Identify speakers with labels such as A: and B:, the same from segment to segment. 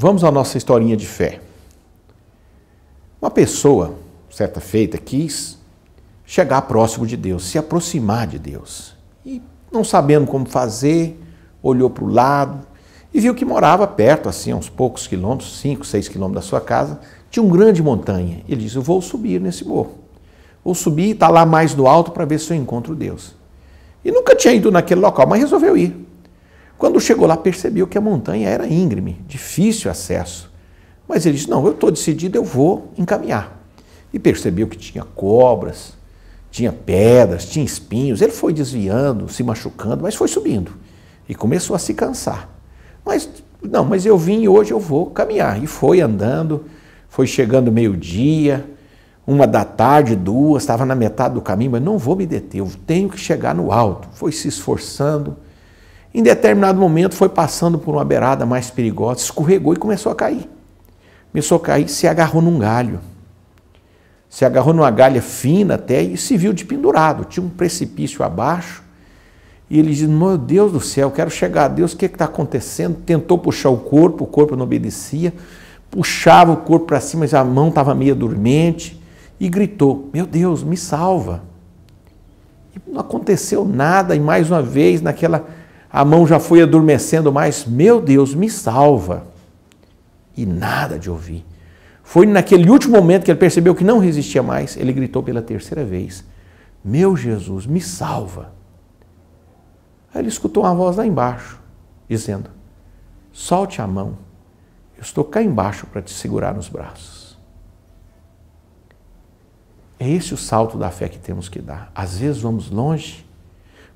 A: Vamos à nossa historinha de fé. Uma pessoa, certa feita, quis chegar próximo de Deus, se aproximar de Deus. E não sabendo como fazer, olhou para o lado e viu que morava perto, assim, uns poucos quilômetros, 5, 6 quilômetros da sua casa, tinha um grande montanha. Ele disse: Eu vou subir nesse morro. Vou subir e tá lá mais no alto para ver se eu encontro Deus. E nunca tinha ido naquele local, mas resolveu ir. Quando chegou lá, percebeu que a montanha era íngreme, difícil acesso. Mas ele disse: Não, eu estou decidido, eu vou encaminhar. E percebeu que tinha cobras, tinha pedras, tinha espinhos. Ele foi desviando, se machucando, mas foi subindo. E começou a se cansar. Mas, não, mas eu vim e hoje eu vou caminhar. E foi andando, foi chegando meio-dia, uma da tarde, duas, estava na metade do caminho, mas não vou me deter, eu tenho que chegar no alto. Foi se esforçando em determinado momento foi passando por uma beirada mais perigosa, escorregou e começou a cair. Começou a cair, se agarrou num galho. Se agarrou numa galha fina até e se viu de pendurado. Tinha um precipício abaixo. E ele disse: Meu Deus do céu, quero chegar a Deus, o que é está acontecendo? Tentou puxar o corpo, o corpo não obedecia. Puxava o corpo para cima, mas a mão estava meio dormente. E gritou: Meu Deus, me salva. E não aconteceu nada. E mais uma vez, naquela a mão já foi adormecendo mais. Meu Deus, me salva. E nada de ouvir. Foi naquele último momento que ele percebeu que não resistia mais. Ele gritou pela terceira vez: Meu Jesus, me salva. Aí ele escutou uma voz lá embaixo, dizendo: Solte a mão. Eu estou cá embaixo para te segurar nos braços. É esse o salto da fé que temos que dar. Às vezes vamos longe,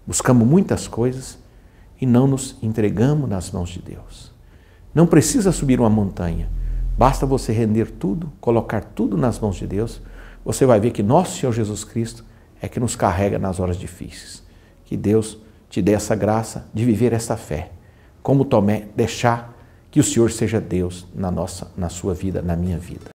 A: buscamos muitas coisas, e não nos entregamos nas mãos de Deus. Não precisa subir uma montanha, basta você render tudo, colocar tudo nas mãos de Deus. Você vai ver que nosso Senhor Jesus Cristo é que nos carrega nas horas difíceis. Que Deus te dê essa graça de viver essa fé. Como Tomé, deixar que o Senhor seja Deus na nossa, na sua vida, na minha vida.